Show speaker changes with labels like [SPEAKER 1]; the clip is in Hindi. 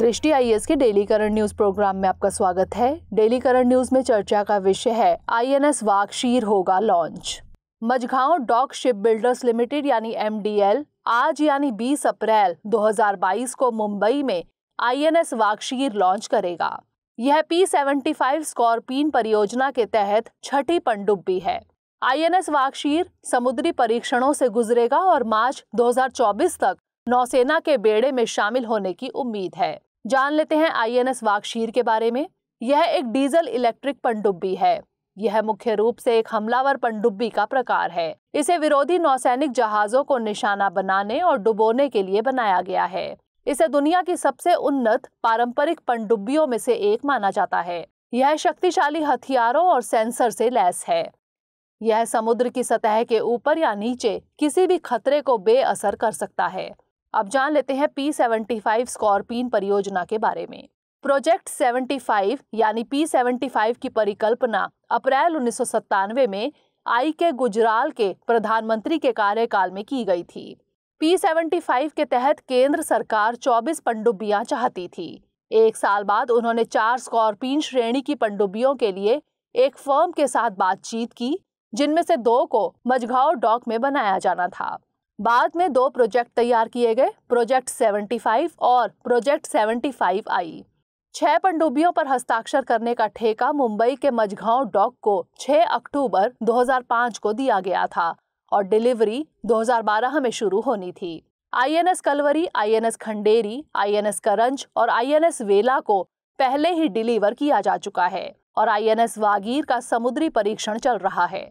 [SPEAKER 1] दृष्टि आई के डेली करंट न्यूज प्रोग्राम में आपका स्वागत है डेली करंट न्यूज में चर्चा का विषय है आईएनएस वाकशीर होगा launch Mazagon dock ship builders limited यानी एम आज यानी 20 अप्रैल 2022 को मुंबई में आईएनएस वाकशीर लॉन्च करेगा यह पी सेवेंटी फाइव स्कॉर्पिन परियोजना के तहत छठी पनडुब्बी है आईएनएस वाकशीर समुद्री परीक्षणों से गुजरेगा और मार्च 2024 तक नौसेना के बेड़े में शामिल होने की उम्मीद है जान लेते हैं आईएनएस वाक्शीर के बारे में यह एक डीजल इलेक्ट्रिक पनडुब्बी है यह मुख्य रूप से एक हमलावर पनडुब्बी का प्रकार है इसे विरोधी नौसैनिक जहाजों को निशाना बनाने और डुबोने के लिए बनाया गया है इसे दुनिया की सबसे उन्नत पारंपरिक पनडुब्बियों में से एक माना जाता है यह शक्तिशाली हथियारों और सेंसर से लैस है यह समुद्र की सतह के ऊपर या नीचे किसी भी खतरे को बेअसर कर सकता है अब जान लेते हैं पी सेवेंटी फाइव स्कॉर्पिन परियोजना के बारे में प्रोजेक्ट 75 यानी पी सेवेंटी फाइव की परिकल्पना अप्रैल उन्नीस में आई के गुजराल के प्रधानमंत्री के कार्यकाल में की गई थी पी सेवेंटी फाइव के तहत केंद्र सरकार 24 पनडुब्बियां चाहती थी एक साल बाद उन्होंने चार स्कॉर्पिन श्रेणी की पनडुब्बियों के लिए एक फर्म के साथ बातचीत की जिनमें से दो को मझगांव डॉक में बनाया जाना था बाद में दो प्रोजेक्ट तैयार किए गए प्रोजेक्ट 75 और प्रोजेक्ट 75 आई छह पंडुबियों पर हस्ताक्षर करने का ठेका मुंबई के मझगांव डॉक को 6 अक्टूबर 2005 को दिया गया था और डिलीवरी 2012 में शुरू होनी थी INS Kalvari INS Khanderi INS Karanj और आईएनएस वेला को पहले ही डिलीवर किया जा चुका है और आईएनएस वागीर का समुद्री परीक्षण चल रहा है